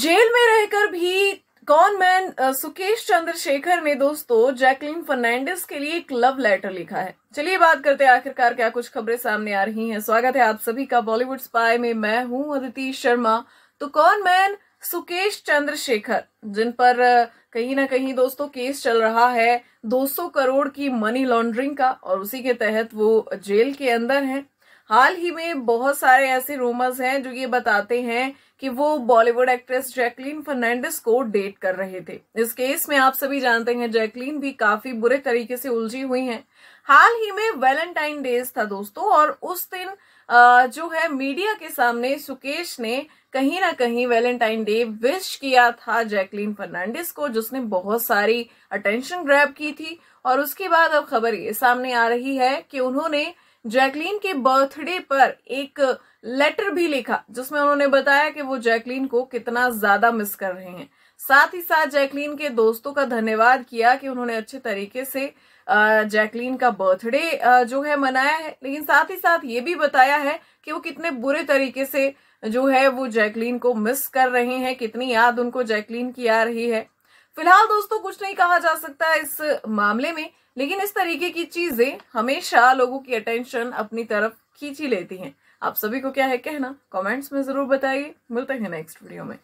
jail में रहकर भी कौन मैन सुकेश चंद्रशेखर ने दोस्तों जैकलिन फर्नांडिस के लिए एक लव लेटर लिखा है चलिए बात करते हैं आखिरकार क्या कुछ खबरें सामने आ रही हैं स्वागत है आप सभी का बॉलीवुड स्पाई में मैं हूं अदिति शर्मा तो कौन मैन सुकेश चंद्रशेखर जिन पर कहीं ना कहीं दोस्तों केस चल रहा है 200 करोड़ की मनी लॉन्ड्रिंग का और उसी के तहत वो जेल के अंदर हैं हाल ही में बहुत सारे ऐसे रूमर्स हैं जो ये बताते हैं कि वो बॉलीवुड एक्ट्रेस जैकलीन फर्नांडिस को डेट कर रहे थे इस केस में आप सभी जानते हैं जैकलीन भी काफी बुरे तरीके से उलझी हुई हैं हाल ही में वैलेंटाइन डेज था दोस्तों और उस दिन जो है मीडिया के सामने सुकेश ने कहीं ना कहीं वैलेंटाइन डे विश किया था जैकलीन फर्नांडिस को जिसने बहुत सारी अटेंशन ग्रैब की थी और उसके बाद अब खबर ये सामने आ रही है कि उन्होंने जैकलीन के बर्थडे पर एक लेटर भी लिखा जिसमें उन्होंने बताया कि वो जैकलीन को कितना ज्यादा मिस कर रहे हैं साथ ही साथ जैकलीन के दोस्तों का धन्यवाद किया कि उन्होंने अच्छे तरीके से जैकलीन का बर्थडे जो है मनाया है लेकिन साथ ही साथ ये भी बताया है कि वो कितने बुरे तरीके से जो है वो जैकलीन को मिस कर रहे हैं कितनी याद उनको जैकलीन की आ रही है फिलहाल दोस्तों कुछ नहीं कहा जा सकता इस मामले में लेकिन इस तरीके की चीजें हमेशा लोगों की अटेंशन अपनी तरफ खींची लेती हैं आप सभी को क्या है कहना कमेंट्स में जरूर बताइए मिलते हैं नेक्स्ट वीडियो में